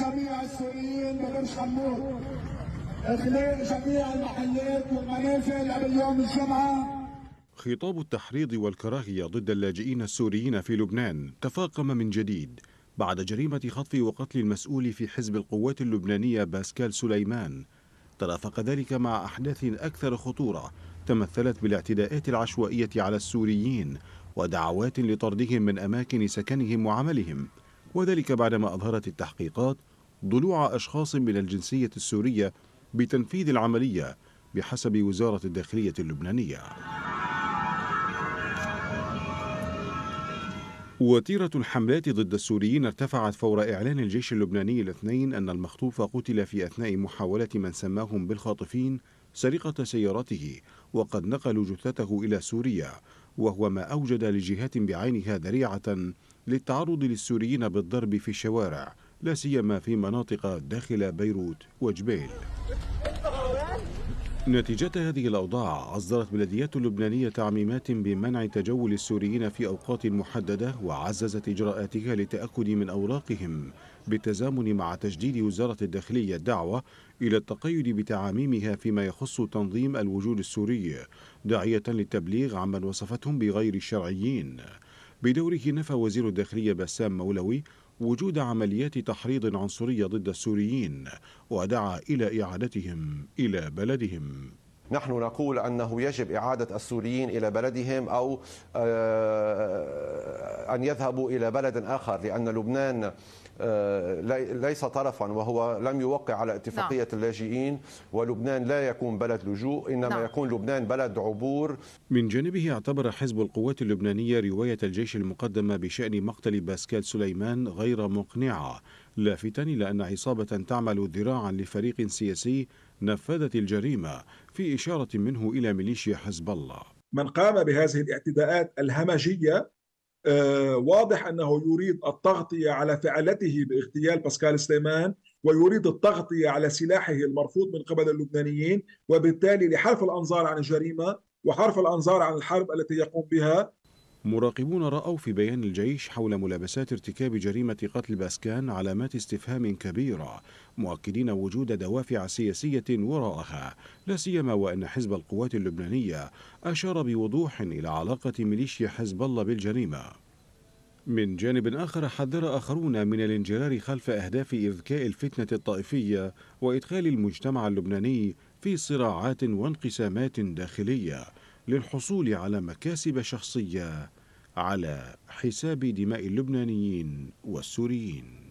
جميع السوريين ببرج حمود إخلاء جميع المحلات والمنافذ قبل يوم الجمعة خطاب التحريض والكراهية ضد اللاجئين السوريين في لبنان تفاقم من جديد بعد جريمة خطف وقتل المسؤول في حزب القوات اللبنانية باسكال سليمان ترافق ذلك مع أحداث أكثر خطورة تمثلت بالاعتداءات العشوائية على السوريين ودعوات لطردهم من أماكن سكنهم وعملهم وذلك بعدما أظهرت التحقيقات ضلوع أشخاص من الجنسية السورية بتنفيذ العملية بحسب وزارة الداخلية اللبنانية وتيرة الحملات ضد السوريين ارتفعت فور إعلان الجيش اللبناني الاثنين أن المخطوف قتل في أثناء محاولة من سماهم بالخاطفين سرقة سيارته وقد نقلوا جثته إلى سوريا وهو ما أوجد لجهات بعينها ذريعة للتعرض للسوريين بالضرب في الشوارع لا سيما في مناطق داخل بيروت وجبيل نتيجة هذه الأوضاع أصدرت بلديات اللبنانية تعميمات بمنع تجول السوريين في أوقات محددة وعززت إجراءاتها للتأكد من أوراقهم بالتزامن مع تجديد وزارة الداخلية الدعوة إلى التقيد بتعاميمها فيما يخص تنظيم الوجود السوري داعية للتبليغ عمن وصفتهم بغير الشرعيين بدوره نفى وزير الداخلية بسام مولوي وجود عمليات تحريض عنصرية ضد السوريين ودعا إلى إعادتهم إلى بلدهم نحن نقول أنه يجب إعادة السوريين إلى بلدهم أو آه، أن يذهبوا إلى بلد آخر لأن لبنان آه، ليس طرفا وهو لم يوقع على اتفاقية نعم. اللاجئين ولبنان لا يكون بلد لجوء إنما نعم. يكون لبنان بلد عبور من جانبه اعتبر حزب القوات اللبنانية رواية الجيش المقدمة بشأن مقتل باسكال سليمان غير مقنعة لافتا إلى أن عصابة تعمل ذراعا لفريق سياسي نفذت الجريمة في إشارة منه إلى ميليشيا حزب الله من قام بهذه الاعتداءات الهمجية آه، واضح أنه يريد التغطية على فعلته باغتيال باسكال سليمان ويريد التغطية على سلاحه المرفوض من قبل اللبنانيين وبالتالي لحرف الأنظار عن الجريمة وحرف الأنظار عن الحرب التي يقوم بها مراقبون رأوا في بيان الجيش حول ملابسات ارتكاب جريمة قتل باسكان علامات استفهام كبيرة مؤكدين وجود دوافع سياسية وراءها لا سيما وأن حزب القوات اللبنانية أشار بوضوح إلى علاقة ميليشيا حزب الله بالجريمة من جانب آخر حذر آخرون من الانجرار خلف أهداف إذكاء الفتنة الطائفية وإدخال المجتمع اللبناني في صراعات وانقسامات داخلية للحصول على مكاسب شخصيه على حساب دماء اللبنانيين والسوريين